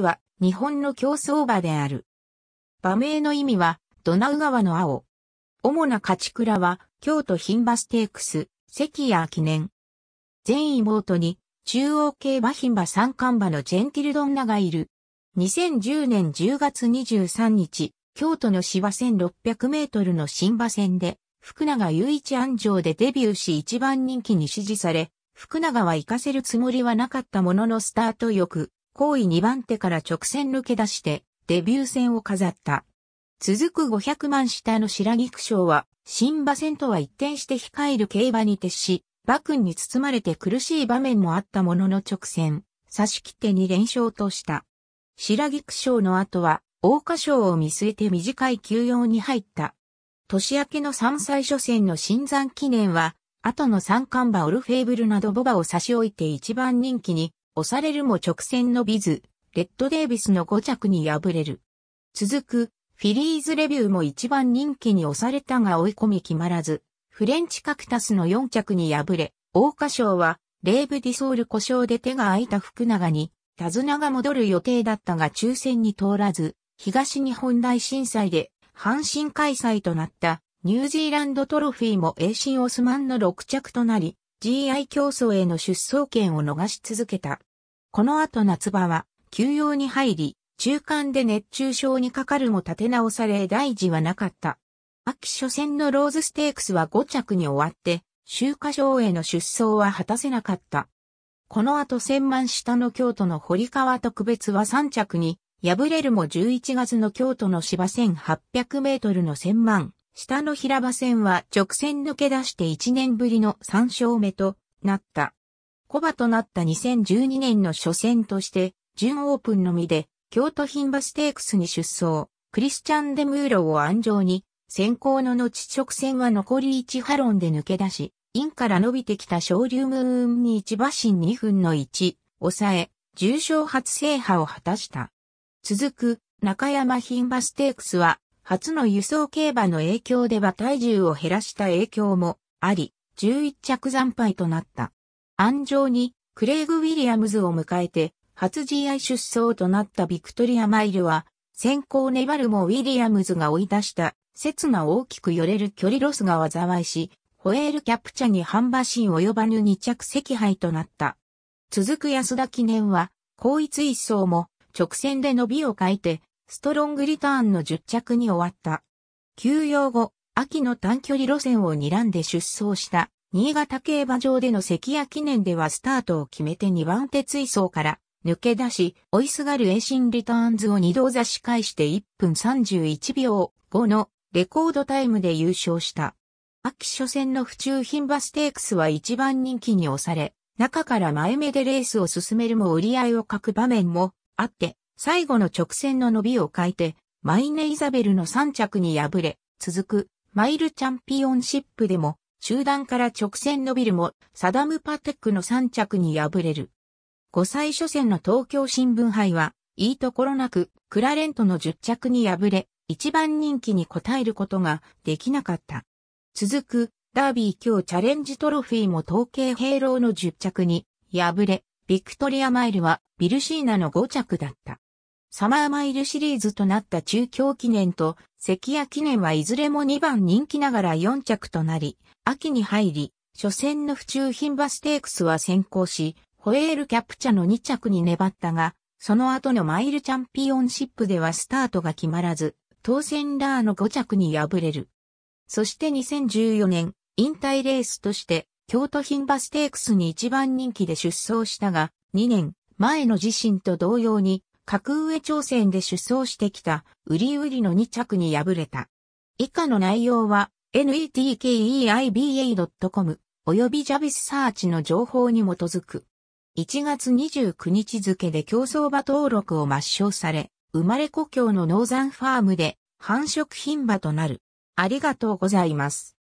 は日本の競争馬である。馬名の意味はドナウ川の青。主な勝ち倉は京都品馬ステークス、関谷記念。全妹に中央競馬品馬三冠馬のジェンティルドンナがいる。2010年10月23日、京都の芝1600メートルの新馬戦で、福永雄一安城でデビューし一番人気に支持され、福永は行かせるつもりはなかったもののスタートよく、後位2番手から直線抜け出してデビュー戦を飾った。続く500万下の白菊賞は、新馬戦とは一転して控える競馬に徹し、馬群に包まれて苦しい場面もあったものの直線、差し切って2連勝とした。白菊賞の後は、桜花賞を見据えて短い休養に入った。年明けの三歳初戦の新山記念は、後の三冠馬オルフェーブルなどボバを差し置いて一番人気に押されるも直線のビズ、レッドデイビスの5着に敗れる。続く、フィリーズレビューも一番人気に押されたが追い込み決まらず、フレンチカクタスの4着に敗れ、大花賞は、レーブディソール故障で手が空いた福永に、手綱が戻る予定だったが抽選に通らず、東日本大震災で、阪神開催となった、ニュージーランドトロフィーも衛進オスマンの6着となり、GI 競争への出走権を逃し続けた。この後夏場は休養に入り、中間で熱中症にかかるも立て直され大事はなかった。秋初戦のローズステークスは5着に終わって、秋華賞への出走は果たせなかった。この後千万下の京都の堀川特別は3着に、敗れるも11月の京都の芝1800メートルの千万下の平場戦は直線抜け出して1年ぶりの3勝目となった。コバとなった2012年の初戦として、準オープンのみで、京都品場ステークスに出走、クリスチャン・デ・ムーロを安城に、先行の後直線は残り1ハロンで抜け出し、インから伸びてきた昇竜ムーンに1馬身2分の1、抑え、重賞初制覇を果たした。続く、中山品場ステークスは、初の輸送競馬の影響では体重を減らした影響もあり、11着惨敗となった。安城にクレイグ・ウィリアムズを迎えて、初 GI 出走となったビクトリア・マイルは、先行粘るもウィリアムズが追い出した、刹那大きく寄れる距離ロスが災いし、ホエール・キャプチャに半馬身及ばぬ2着赤敗となった。続く安田記念は、後一一走も直線で伸びを変えて、ストロングリターンの10着に終わった。休養後、秋の短距離路線を睨んで出走した、新潟競馬場での関谷記念ではスタートを決めて2番手追走から抜け出し、追いすがるエシンリターンズを2度差し返して1分31秒後のレコードタイムで優勝した。秋初戦の府中品馬ステークスは一番人気に押され、中から前目でレースを進めるも折り合いを欠く場面もあって、最後の直線の伸びを変えて、マイネ・イザベルの3着に敗れ、続くマイルチャンピオンシップでも、中段から直線伸びるも、サダム・パテックの3着に敗れる。5歳初戦の東京新聞杯は、いいところなく、クラレントの10着に敗れ、一番人気に応えることができなかった。続く、ダービー今日チャレンジトロフィーも統計兵糧の10着に敗れ、ビクトリアマイルはビルシーナの5着だった。サマーマイルシリーズとなった中京記念と関谷記念はいずれも2番人気ながら4着となり、秋に入り、初戦の府中品バステークスは先行し、ホエールキャプチャの2着に粘ったが、その後のマイルチャンピオンシップではスタートが決まらず、当選ラーの5着に敗れる。そして2014年、引退レースとして、京都品バステークスに一番人気で出走したが、2年前の自身と同様に、格上挑戦で出走してきた、ウリウリの2着に敗れた。以下の内容は、netkeiba.com 及びジャビスサーチの情報に基づく。1月29日付で競争馬登録を抹消され、生まれ故郷のノーザンファームで繁殖品馬となる。ありがとうございます。